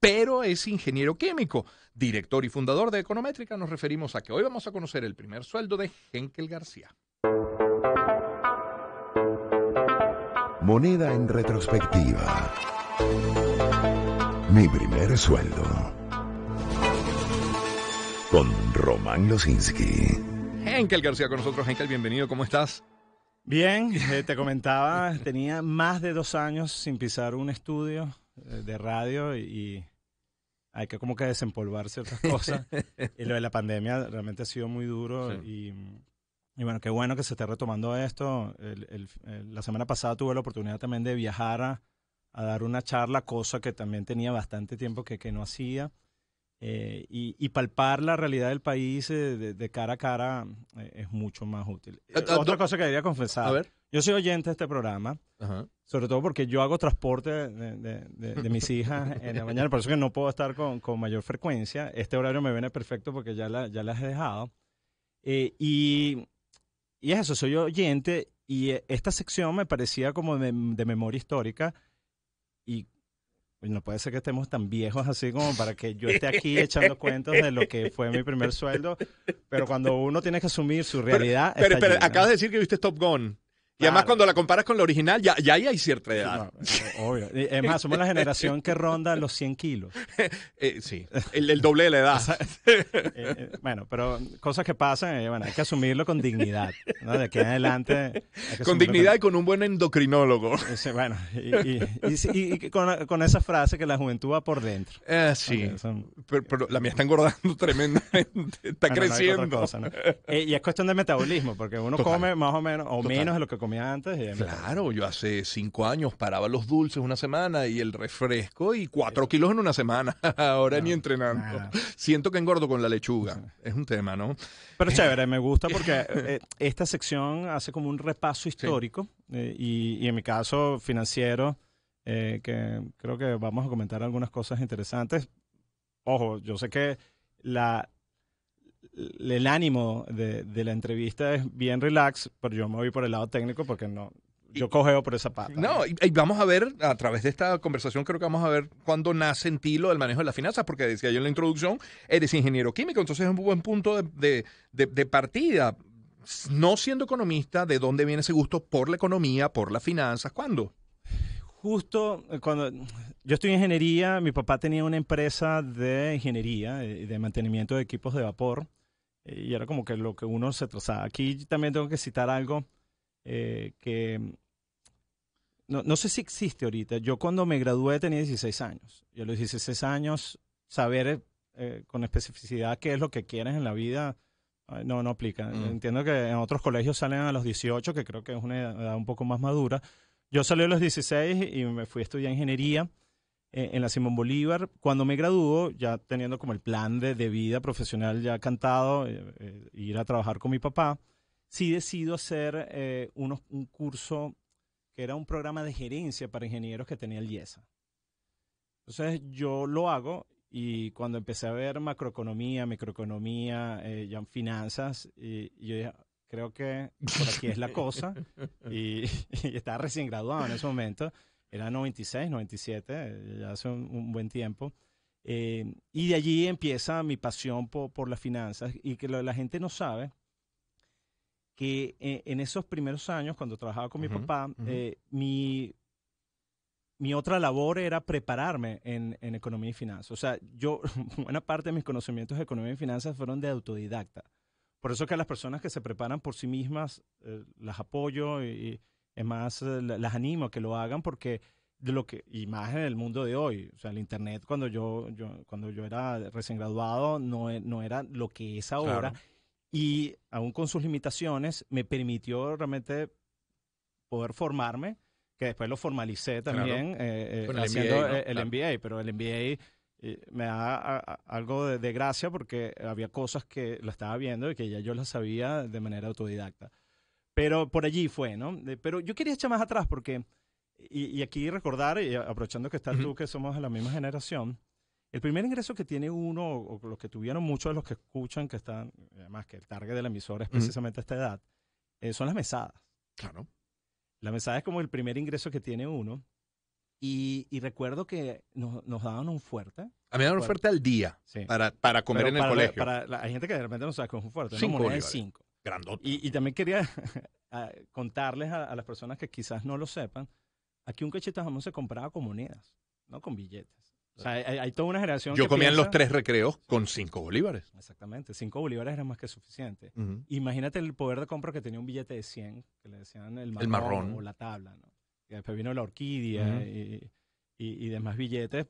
pero es ingeniero químico. Director y fundador de Econométrica, nos referimos a que hoy vamos a conocer el primer sueldo de Henkel García. Moneda en retrospectiva. Mi primer sueldo. Con Román Losinski. Henkel García con nosotros. Henkel, bienvenido. ¿Cómo estás? Bien, eh, te comentaba, tenía más de dos años sin pisar un estudio eh, de radio y hay que como que desempolvar ciertas cosas. y lo de la pandemia realmente ha sido muy duro y, bueno, qué bueno que se esté retomando esto. la semana pasada tuve la oportunidad también de viajar a, dar una charla, cosa que también tenía bastante tiempo que, no hacía. Eh, y, palpar la realidad del país eh, de, cara a cara eh, es mucho más útil. Otra cosa que quería confesar. A ver. Yo soy oyente de este programa, sobre todo porque yo hago transporte de, mis hijas en la mañana, por eso que no puedo estar con, mayor frecuencia. Este horario me viene perfecto porque ya, ya las he dejado. Eh, y, y eso, soy oyente y eh, esta sección me parecía como de, memoria histórica y no puede ser que estemos tan viejos así como para que yo esté aquí echando cuentos de lo que fue mi primer sueldo, pero cuando uno tiene que asumir su realidad... Pero, pero acabas de decir que viste Top Gun. Y además cuando la comparas con la original, ya, ya ahí hay cierta edad. Eh, obvio. Es más, somos la generación que ronda los 100 kilos. Eh, sí, el, doble de la edad. Eh, bueno, pero cosas que pasan, hay que asumirlo con dignidad. ¿no? De aquí en adelante... Con dignidad y con un buen endocrinólogo. bueno, y, con, esa frase que la juventud va por dentro. Ah, sí, pero, la mía está engordando tremendamente, está creciendo. y es cuestión de metabolismo, porque uno come más o menos, o menos de lo que come antes. Eh, claro, yo hace cinco años paraba los dulces una semana y el refresco y cuatro kilos en una semana. Ahora ni entrenando. Siento que engordo con la lechuga. Es un tema, ¿no? Pero chévere, me gusta porque eh, esta sección hace como un repaso histórico eh, y, en mi caso financiero. que creo que vamos a comentar algunas cosas interesantes. Ojo, yo sé que la, el ánimo de, la entrevista es bien relax, pero yo me voy por el lado técnico porque no. Yo cogeo por esa parte. No, y, vamos a ver, a través de esta conversación, creo que vamos a ver cuándo nace en ti lo del manejo de las finanzas, porque decía yo en la introducción, eres ingeniero químico, entonces es un buen punto de, partida. No siendo economista, ¿de dónde viene ese gusto por la economía, por las finanzas? ¿Cuándo? justo eh, cuando yo en ingeniería, mi papá tenía una empresa de ingeniería, eh, de mantenimiento de equipos de vapor y era como que lo que uno se trozaba. Aquí también tengo que citar algo eh, que no, sé si existe ahorita. Yo cuando me gradué tenía 16 años. Yo a los 16 años, saber eh, con especificidad qué es lo que quieres en la vida, no, no aplica. Mm. Entiendo que en otros colegios salen a los 18, que creo que es una edad un poco más madura. Yo salí a los 16 y me fui a estudiar ingeniería. Eh, en la Simón Bolívar. Cuando me graduó, ya teniendo como el plan de, vida profesional ya cantado, eh, eh, ir a trabajar con mi papá, sí decido hacer un curso que era un programa de gerencia para ingenieros que tenía el IESA. Entonces yo lo hago y cuando empecé a ver macroeconomía, microeconomía, ya finanzas, y, yo creo que por aquí es la cosa. y estaba recién graduado en ese momento era 96, 97, ya hace un, buen tiempo. Eh, y de allí empieza mi pasión por, por las finanzas y que la gente no sabe que eh, en, esos primeros años, cuando trabajaba con mi papá, eh, mi, otra labor era prepararme en, economía y finanzas. O sea, yo, buena parte de mis conocimientos de economía y finanzas fueron de autodidacta. Por eso que a las personas que se preparan por sí mismas, las apoyo y es más, eh, las animo a que lo hagan porque de lo que y más en el mundo de hoy, o sea, el internet cuando yo, yo cuando yo era recién graduado no, e, no era lo que es ahora y aún con sus limitaciones me permitió realmente poder formarme, que después lo formalicé también eh, eh, el haciendo el MBA, pero el MBA me da algo de, de gracia porque había cosas que lo estaba viendo y que ya yo las sabía de manera autodidacta. Pero por allí fue, ¿no? Pero yo quería echar más atrás porque, y, aquí recordar, y aprovechando que estás tú, que somos de la misma generación, el primer ingreso que tiene uno, o los que tuvieron muchos de los que escuchan, que están, además que el target de la emisora es precisamente esta edad, eh, son las mesadas. Claro. La mesada es como el primer ingreso que tiene uno. Y, recuerdo que nos, daban un fuerte. A mí me daban un fuerte al día para, para comer en el colegio. la, hay gente que de repente no sabe que es un fuerte. Cinco, ¿no? cinco. Y, también quería contarles a, las personas que quizás no lo sepan, aquí un cachete jamón se compraba con monedas, no con billetes. O sea, hay, toda una generación. Yo que comía en los tres recreos con cinco bolívares. Exactamente, cinco bolívares era más que suficiente. Imagínate el poder de compra que tenía un billete de 100, que le decían el marrón, o la tabla. ¿no? Y después vino la orquídea y, y, y demás billetes,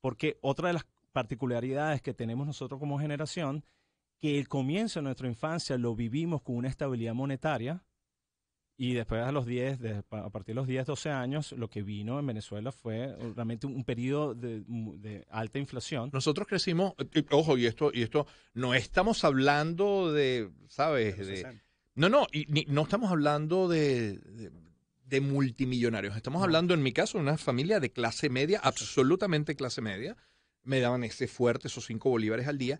porque otra de las particularidades que tenemos nosotros como generación que el comienzo de nuestra infancia lo vivimos con una estabilidad monetaria y después a los 10, a partir de los 10, 12 años, lo que vino en Venezuela fue realmente un, periodo de, alta inflación. Nosotros crecimos, eh, eh, ojo, y esto, y esto, no estamos hablando de, ¿sabes? no, no, no estamos hablando de, multimillonarios. Estamos hablando, en mi caso, de una familia de clase media, absolutamente clase media. Me daban ese fuerte, esos cinco bolívares al día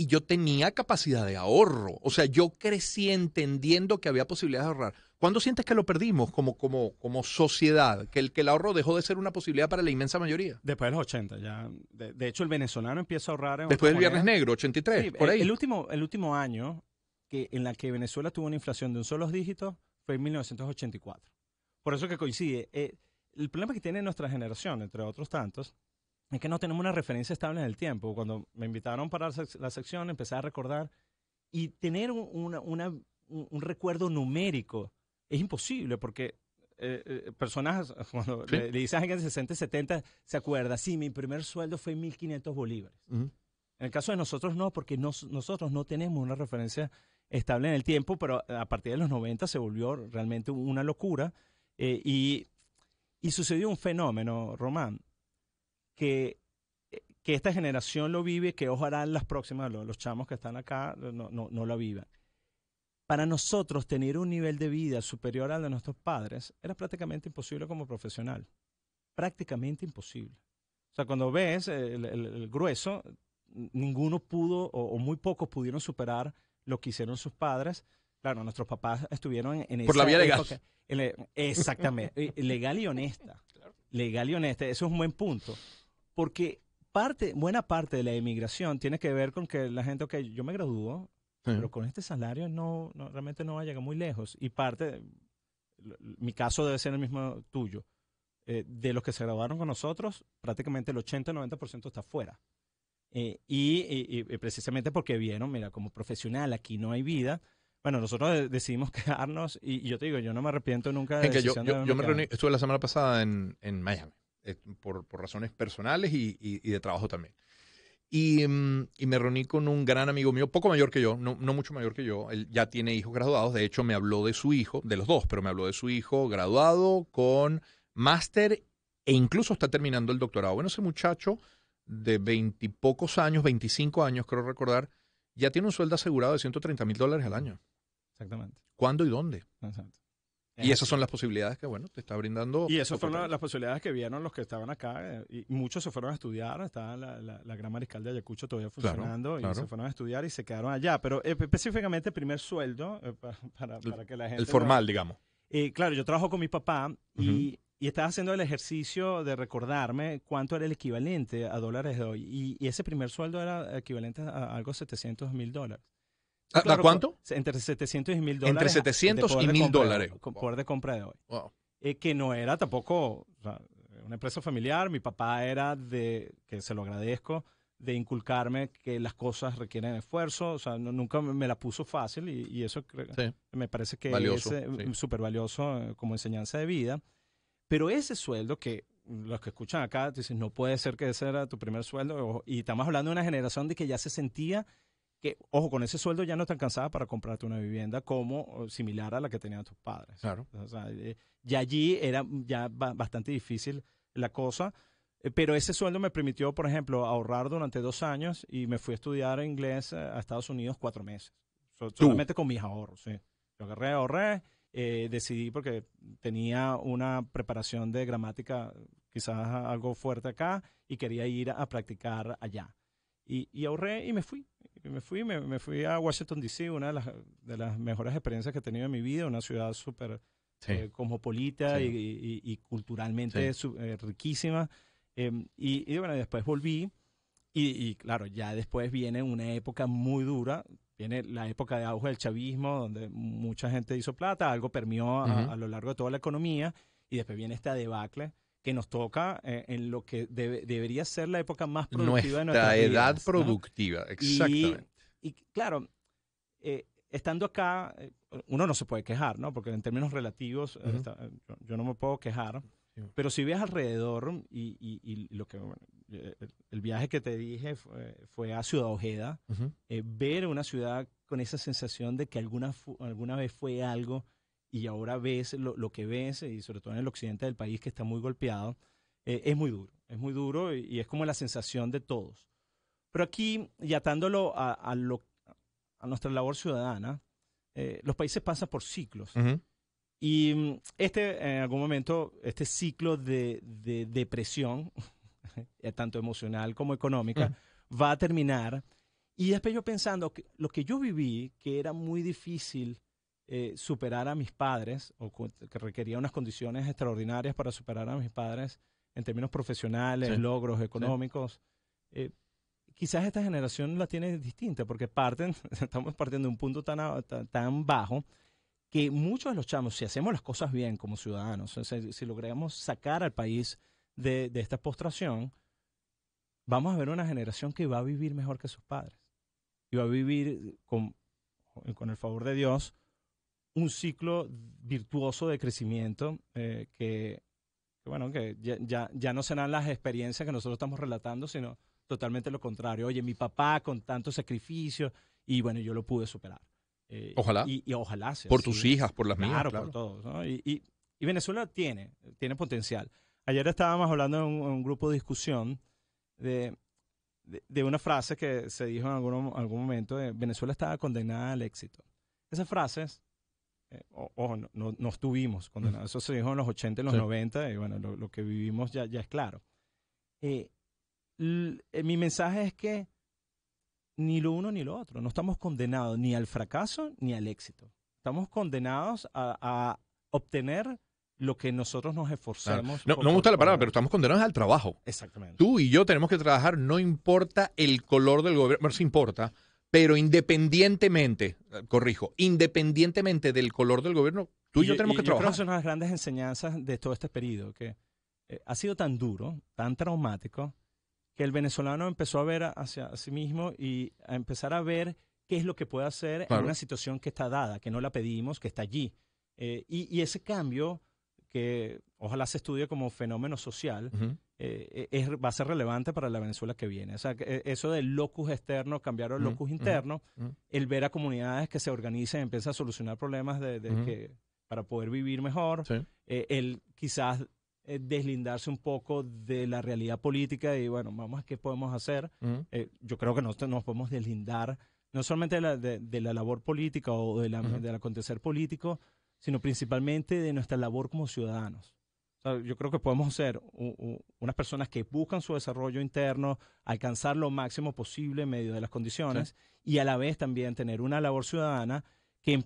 y yo tenía capacidad de ahorro. O sea, yo crecí entendiendo que había posibilidad de ahorrar. ¿Cuándo sientes que lo perdimos como, como, como sociedad? Que el, que el ahorro dejó de ser una posibilidad para la inmensa mayoría. Después de los 80, ya. De, hecho, el venezolano empieza a ahorrar. En Después del Viernes Negro, 83, por ahí. El, último, el último año que, en la que Venezuela tuvo una inflación de un solo dígito fue en 1984. Por eso que coincide. Eh, el problema que tiene nuestra generación, entre otros tantos, es que no tenemos una referencia estable en el tiempo. Cuando me invitaron para la sección, empecé a recordar y tener una, un, recuerdo numérico es imposible porque eh, eh, personas, cuando le, dicen dices a alguien 60 70, se acuerda, sí, mi primer sueldo fue 1.500 bolívares. En el caso de nosotros no, porque nosotros no tenemos una referencia estable en el tiempo, pero a partir de los 90 se volvió realmente una locura eh, y, y sucedió un fenómeno, Román que, eh, que esta generación lo vive, que ojalá las próximas, los, chamos que están acá, no, no, no la vivan. Para nosotros tener un nivel de vida superior al de nuestros padres era prácticamente imposible como profesional. Prácticamente imposible. O sea, cuando ves el, grueso, ninguno pudo o, muy pocos pudieron superar lo que hicieron sus padres. Claro, nuestros papás estuvieron en, situación. Por la vía legal. exactamente. Eh, legal y honesta. Legal y honesta. Eso es un buen punto porque parte, buena parte de la emigración tiene que ver con que la gente, ok, yo me gradúo, pero con este salario no, realmente no va a llegar muy lejos. Y parte, mi caso debe ser el mismo tuyo. Eh, de los que se graduaron con nosotros, prácticamente el 80-90% está fuera. Eh, y, precisamente porque vieron, mira, como profesional aquí no hay vida. Bueno, nosotros decidimos quedarnos y, yo te digo, yo no me arrepiento nunca de... que yo, estuve la semana pasada en, en Miami eh, por, razones personales y, de trabajo también. Mm, y, me reuní con un gran amigo mío, poco mayor que yo, no, mucho mayor que yo. Él ya tiene hijos graduados. De hecho, me habló de su hijo, de los dos, pero me habló de su hijo graduado con máster e incluso está terminando el doctorado. Bueno, ese muchacho de veintipocos años, veinticinco años, creo recordar, ya tiene un sueldo asegurado de 130 mil dólares al año. Exactamente. ¿Cuándo y dónde? Y esas este. son las posibilidades que, bueno, te está brindando. Y esas fueron las posibilidades que vieron los que estaban acá. Eh, y muchos se fueron a estudiar. Estaba la, Gran Mariscal de Ayacucho todavía funcionando. y se fueron a estudiar y se quedaron allá. Pero eh, específicamente el primer sueldo, eh, para, que la gente... El formal, digamos. claro, yo trabajo con mi papá y, estaba haciendo el ejercicio de recordarme cuánto era el equivalente a dólares de hoy. Y, y ese primer sueldo era equivalente a algo 700 mil dólares. ¿A, cuánto? Entre 700 y 1000 dólares. Entre 700 y 1000 dólares. de compra de hoy. Eh, que no era tampoco una empresa familiar. Mi papá era de, que se lo agradezco, de inculcarme que las cosas requieren esfuerzo. O sea, nunca me la puso fácil y, eso me parece que es eh, súper valioso eh, como enseñanza de vida. Pero ese sueldo que los que escuchan acá dicen, no puede ser que ese era tu primer sueldo. Y estamos hablando de una generación de que ya se sentía que, ojo, con ese sueldo ya no te alcanzaba para comprarte una vivienda como similar a la que tenían tus padres. Claro. Eh, ya allí era ya bastante difícil la cosa, eh, pero ese sueldo me permitió, por ejemplo, ahorrar durante dos años y me fui a estudiar inglés a Estados Unidos cuatro meses. solamente con mis ahorros, sí. Yo agarré, ahorré, eh, decidí porque tenía una preparación de gramática quizás algo fuerte acá y quería ir a practicar allá. Y, ahorré y me fui. Me fui, me, fui a Washington, D.C., una de las, de las mejores experiencias que he tenido en mi vida, una ciudad súper eh, cosmopolita y, culturalmente eh, riquísima. Em, y, bueno, después volví y, claro, ya después viene una época muy dura, viene la época de auge del chavismo, donde mucha gente hizo plata, algo permió a lo largo de toda la economía, y después viene esta debacle que nos toca eh, en lo que debería ser la época más productiva nuestra de nuestra edad productiva, exactamente. Y, claro, eh, estando acá, eh, uno no se puede quejar, ¿no? Porque en términos relativos, yo, no me puedo quejar. Pero si ves alrededor y, lo que el viaje que te dije fue, a Ciudad Ojeda, ver una ciudad con esa sensación de que alguna, alguna vez fue algo y ahora ves lo, que ves, y sobre todo en el occidente del país que está muy golpeado, eh, es muy duro, es muy duro y, es como la sensación de todos. Pero aquí, y atándolo a, nuestra labor ciudadana, eh, los países pasan por ciclos. Y mm, este, en algún momento, este ciclo de, depresión, eh, tanto emocional como económica, va a terminar. Y después yo pensando que lo que yo viví, que era muy difícil eh, superar a mis padres, o que requería unas condiciones extraordinarias para superar a mis padres en términos profesionales, logros económicos. Eh, quizás esta generación la tiene distinta, porque parten, estamos partiendo de un punto tan, bajo que muchos de los chamos, si hacemos las cosas bien como ciudadanos, si, logramos sacar al país de, esta postración, vamos a ver una generación que va a vivir mejor que sus padres. Y va a vivir con el favor de Dios un ciclo virtuoso de crecimiento eh, que, bueno, que ya, ya, ya, no serán las experiencias que nosotros estamos relatando, sino totalmente lo contrario. Oye, mi papá con tanto sacrificio y bueno, yo lo pude superar. Eh, ojalá. Y, ojalá. por tus hijas, por las mías. Claro, por todos. Y, Venezuela tiene, tiene potencial. Ayer estábamos hablando en un, grupo de discusión de, una frase que se dijo en algún, momento, de Venezuela estaba condenada al éxito. Esas frases eh, ojo, no, no, estuvimos condenados. Eso se dijo en los 80 y los 90, y bueno, lo, que vivimos ya, ya es claro. Eh, eh, mi mensaje es que ni lo uno ni lo otro, no estamos condenados ni al fracaso ni al éxito. Estamos condenados a, obtener lo que nosotros nos esforzamos. No, me gusta la palabra, pero estamos condenados al trabajo. Exactamente. Tú y yo tenemos que trabajar, no importa el color del gobierno, se sí importa, pero independientemente, eh, corrijo, independientemente del color del gobierno, tú y, yo tenemos que trabajar. Creo son las grandes enseñanzas de todo este periodo, que eh, ha sido tan duro, tan traumático, que el venezolano empezó a ver hacia sí mismo y a empezar a ver qué es lo que puede hacer en una situación que está dada, que no la pedimos, que está allí. Eh, y, ese cambio, que ojalá se estudie como fenómeno social, eh, es, va a ser relevante para la Venezuela que viene. O sea, eh, eso del locus externo, cambiar al mm, locus mm, interno, mm. el ver a comunidades que se organizan, empiezan a solucionar problemas de, que, para poder vivir mejor, eh, el quizás deslindarse un poco de la realidad política y bueno, vamos a qué podemos hacer. yo creo que nosotros nos podemos deslindar no solamente de la, labor política o del acontecer político, sino principalmente de nuestra labor como ciudadanos yo creo que podemos ser unas personas que buscan su desarrollo interno, alcanzar lo máximo posible en medio de las condiciones y a la vez también tener una labor ciudadana que, em,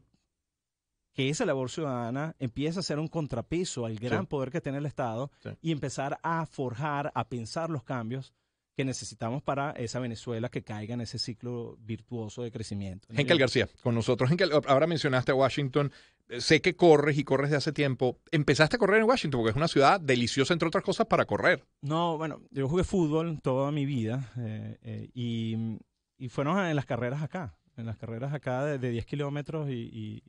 que esa labor ciudadana empiece a ser un contrapeso al gran poder que tiene el Estado y empezar a forjar, a pensar los cambios que necesitamos para esa Venezuela que caiga en ese ciclo virtuoso de crecimiento. ¿no? Henkel García, con nosotros. Henkel, ahora mencionaste a Washington. Eh, sé que corres y corres de hace tiempo. Empezaste a correr en Washington porque es una ciudad deliciosa, entre otras cosas, para correr. No, bueno, yo jugué fútbol toda mi vida eh, eh, y, y, fueron en las carreras acá, en las carreras acá de, 10 kilómetros y,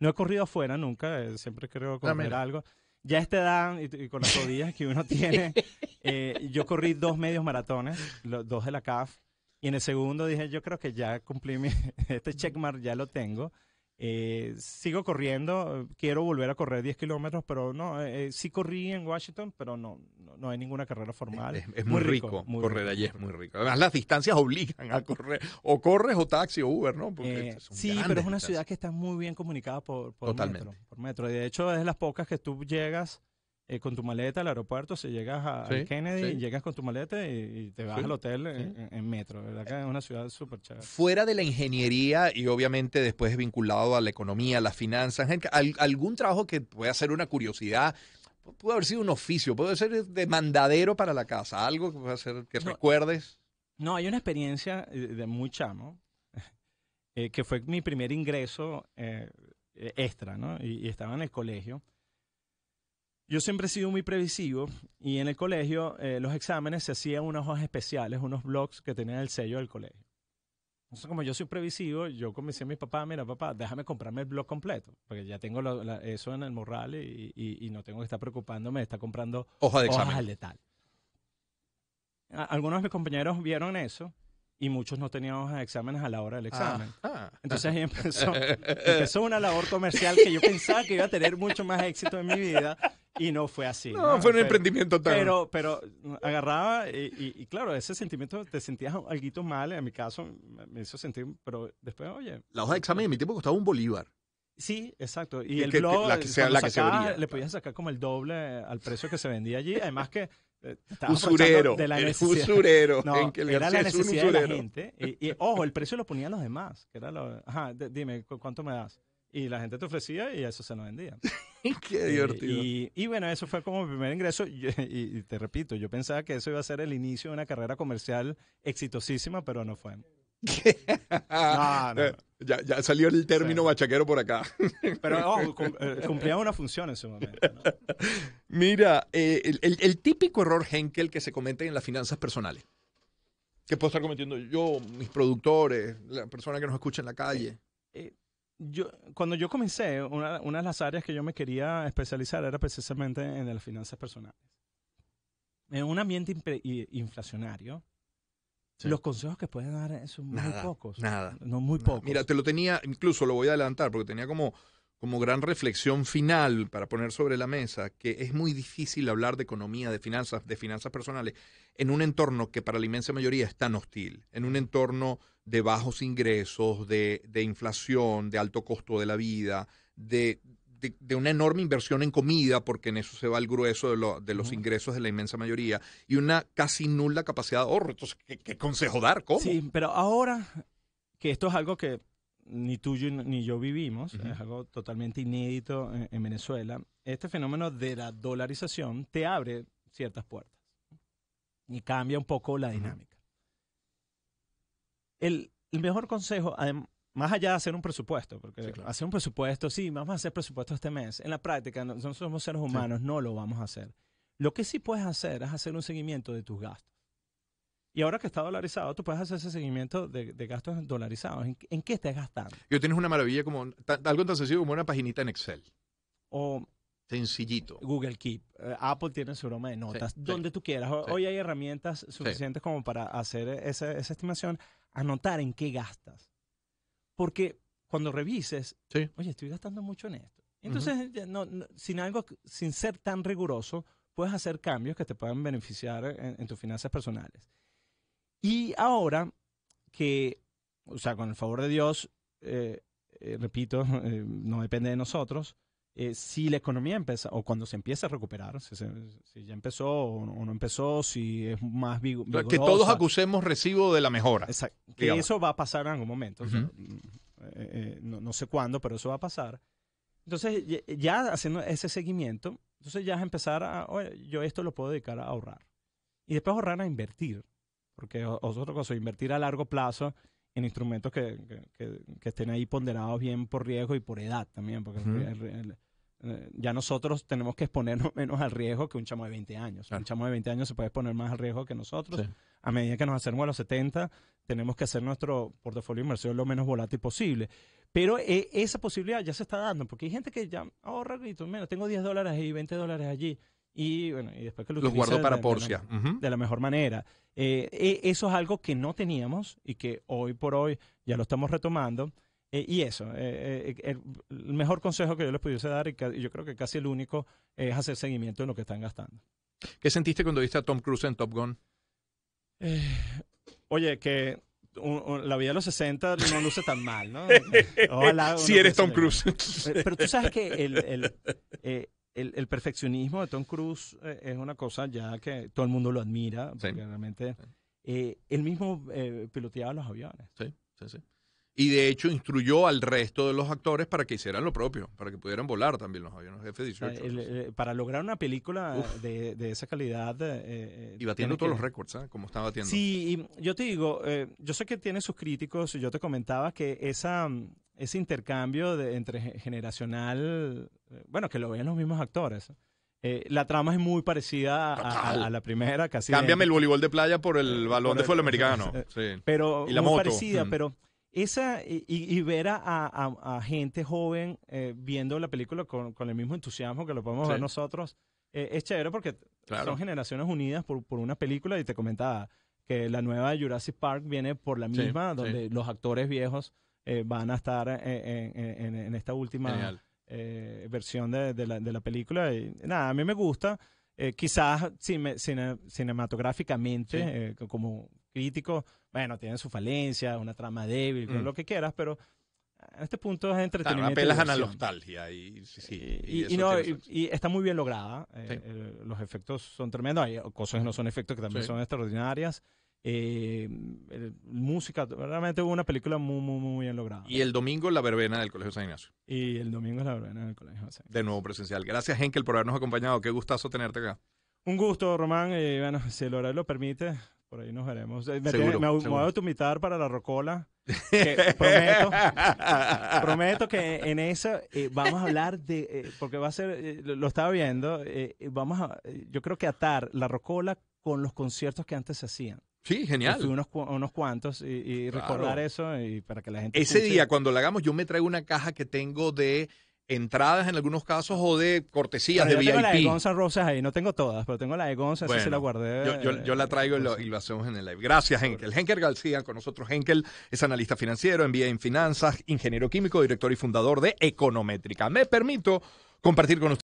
no he corrido afuera nunca, siempre creo ah, correr algo ya a esta edad y, con las rodillas que uno tiene, eh, yo corrí dos medios maratones, los dos de la CAF, y en el segundo dije, yo creo que ya cumplí mi, este checkmark, ya lo tengo. Eh, sigo corriendo, quiero volver a correr 10 kilómetros, pero no, eh, eh, sí corrí en Washington, pero no, no, hay ninguna carrera formal. Es, muy, rico, correr allí, es muy rico. Además, las distancias obligan a correr, o corres o taxi o Uber, ¿no? sí, pero es una ciudad que está muy bien comunicada por, por Totalmente. metro. Por metro. Y de hecho, es de las pocas que tú llegas eh, con tu maleta al aeropuerto, si llegas a, Kennedy, llegas con tu maleta y, te vas al hotel en, metro. ¿verdad? es una ciudad súper chévere. Fuera de la ingeniería y obviamente después vinculado a la economía, a las finanzas, algún trabajo que pueda ser una curiosidad, puede haber sido un oficio, puede ser de mandadero para la casa, algo que pueda ser que recuerdes. No, hay una experiencia eh, de muy chamo, eh, que fue mi primer ingreso extra, ¿no? y estaba en el colegio. Yo siempre he sido muy previsivo y en el colegio eh, los exámenes se hacían unas hojas especiales, unos blogs que tenían el sello del colegio. Entonces, como yo soy previsivo, yo convencí a mi papá, mira papá, déjame comprarme el blog completo, porque ya tengo eso en el morral y, no tengo que estar preocupándome de estar comprando Hoja de hojas Algunos de mis compañeros vieron eso y muchos no tenían hojas de exámenes a la hora del examen. Ah, ah. Entonces ahí empezó, empezó una labor comercial que yo pensaba que iba a tener mucho más éxito en mi vida y no fue así. No, fue un emprendimiento tan... Pero, pero agarraba y, claro, ese sentimiento, te sentías algo mal, en mi caso me hizo sentir, pero después, oye... La hoja de examen en mi tiempo costaba un bolívar. Sí, exacto. Y, el que, blog, le podías sacar como el doble al precio que se vendía allí. Además que eh, usurero, de usurero. en que era la necesidad de la gente. Y, ojo, el precio lo ponían los demás. Que era lo, ajá, dime, ¿cuánto me das? Y la gente te ofrecía y eso se nos vendía. Qué eh, divertido. Y, bueno, eso fue como mi primer ingreso. y, te repito, yo pensaba que eso iba a ser el inicio de una carrera comercial exitosísima, pero no fue. Ya, salió el término bachaquero por acá. Pero oh, cumplía una función en su momento. Mira, eh, el, típico error Henkel que se comete en las finanzas personales, que puedo estar cometiendo yo, mis productores, la persona que nos escucha en la calle. Eh, cuando yo comencé, una, de las áreas que yo me quería especializar era precisamente en las finanzas personales. En un ambiente inflacionario, los consejos que pueden dar son muy pocos. Nada. No, muy pocos. Mira, te lo tenía, incluso lo voy a adelantar, porque tenía como, como gran reflexión final para poner sobre la mesa que es muy difícil hablar de economía, de finanzas, de finanzas personales, en un entorno que para la inmensa mayoría es tan hostil, en un entorno de bajos ingresos, de, inflación, de alto costo de la vida, de, una enorme inversión en comida, porque en eso se va el grueso de, los ingresos de la inmensa mayoría, y una casi nula capacidad de ahorro. Entonces, ¿qué, consejo dar? ¿Cómo? Sí, pero ahora que esto es algo que ni tú ni yo vivimos, es algo totalmente inédito en, Venezuela, este fenómeno de la dolarización te abre ciertas puertas y cambia un poco la dinámica el, mejor consejo, más allá de hacer un presupuesto, porque hacer un presupuesto, sí, vamos a hacer presupuesto este mes. En la práctica, nosotros somos seres humanos, no lo vamos a hacer. Lo que sí puedes hacer es hacer un seguimiento de tus gastos. Y ahora que está dolarizado, tú puedes hacer ese seguimiento de, de gastos dolarizados. ¿En, qué estás gastando? Yo tienes una maravilla como algo tan sencillo como una paginita en Excel. O Sencillito. Google Keep, eh, Apple tiene su broma de notas, donde tú quieras. Hoy hay herramientas suficientes como para hacer esa, esa, estimación anotar en qué gastas. Porque cuando revises, oye, estoy gastando mucho en esto. Entonces, sin algo, sin ser tan riguroso, puedes hacer cambios que te puedan beneficiar en, tus finanzas personales. Y ahora que, o sea, con el favor de Dios, eh, eh, repito, eh, no depende de nosotros, si la economía empieza, o cuando se empieza a recuperar, si, ya empezó o no, empezó, si es más vigoroso. Que todos acusemos recibo de la mejora. Exacto. Que eso va a pasar en algún momento. Mm, eh, eh, no, sé cuándo, pero eso va a pasar. Entonces, ya haciendo ese seguimiento, entonces ya es empezar a, oye, yo esto lo puedo dedicar a ahorrar. Y después ahorrar a invertir, porque es otra cosa, invertir a largo plazo en instrumentos que, que, estén ahí ponderados bien por riesgo y por edad también, porque eh, ya nosotros tenemos que exponernos menos al riesgo que un chamo de 20 años. Un chamo de 20 años se puede exponer más al riesgo que nosotros. A medida que nos acercamos a los 70, tenemos que hacer nuestro portafolio de lo menos volátil posible. Pero eh, esa posibilidad ya se está dando, porque hay gente que ya ahorra, y mira, tengo 10 dólares ahí, 20 dólares allí, y bueno, y después que lo Los guardo para de, De la, mejor manera. Eh, e, eso es algo que no teníamos y que hoy por hoy ya lo estamos retomando. Eh, y eso, el mejor consejo que yo les pudiese dar, y yo creo que casi el único, es hacer seguimiento en lo que están gastando. ¿Qué sentiste cuando viste a Tom Cruise en Top Gun? Oye, que la vida de los 60 no luce tan mal, ¿no? si eres Tom Cruise. Pero tú sabes que el, el, eh, el, perfeccionismo de Tom Cruise eh, es una cosa ya que todo el mundo lo admira, porque realmente eh, él mismo eh, piloteaba los aviones. Sí, sí, sí y de hecho instruyó al resto de los actores para que hicieran lo propio, para que pudieran volar también los aviones F-18. Ah, eh, para lograr una película de, esa calidad... Eh, eh, y batiendo todos los récords, ¿eh? Como estaba batiendo. Sí, y yo te digo, yo sé que tiene sus críticos, yo te comentaba que esa, ese intercambio de, entre generacional, bueno, que lo vean los mismos actores. la trama es muy parecida a, la primera, casi. Cámbiame el voleibol de playa por el balón de fútbol americano. sí. Pero la muy parecida, mm. pero esa, y, y ver a, gente joven eh, viendo la película con, el mismo entusiasmo que lo podemos ver nosotros, eh, es chévere porque son generaciones unidas por, una película y te comentaba que la nueva Jurassic Park viene por la misma, donde los actores viejos eh, van a estar en, esta última versión de, la, película. Y, nada, a mí me gusta. quizás cinematográficamente, como, crítico, bueno, tienen su falencia, una trama débil, mm. lo que quieras, pero en este punto es entretenimiento. apelas a la nostalgia y, está muy bien lograda. Eh, eh, los efectos son tremendos. Hay cosas que no son efectos que también son extraordinarias. Eh, música, realmente hubo una película muy, muy, muy bien lograda. Y el domingo la verbena del Colegio San Ignacio. Y el domingo la verbena del Colegio San Ignacio. De nuevo presencial. Gracias, Henkel, por habernos acompañado. Qué gustazo tenerte acá. Un gusto, Román. y bueno, si el horario lo permite, por ahí nos veremos. Eh, me, voy a automitar para la Rocola. prometo, prometo que en esa eh, vamos a hablar de, eh, porque va a ser, lo, estaba viendo, vamos a, yo creo que atar la Rocola con los conciertos que antes se hacían. Sí, genial. Fui unos, unos cuantos y, recordar eso y para que la gente... Ese día cuando lo hagamos yo me traigo una caja que tengo de entradas en algunos casos o de cortesías de yo VIP. Tengo la de Rosas ahí, no tengo todas, pero tengo la de Gonza, se la guardé. Yo, la traigo y lo, y lo, hacemos en el live. Gracias, Henkel. Henkel García, con nosotros. Henkel es analista financiero, envía en finanzas, ingeniero químico, director y fundador de Econométrica. Me permito compartir con ustedes.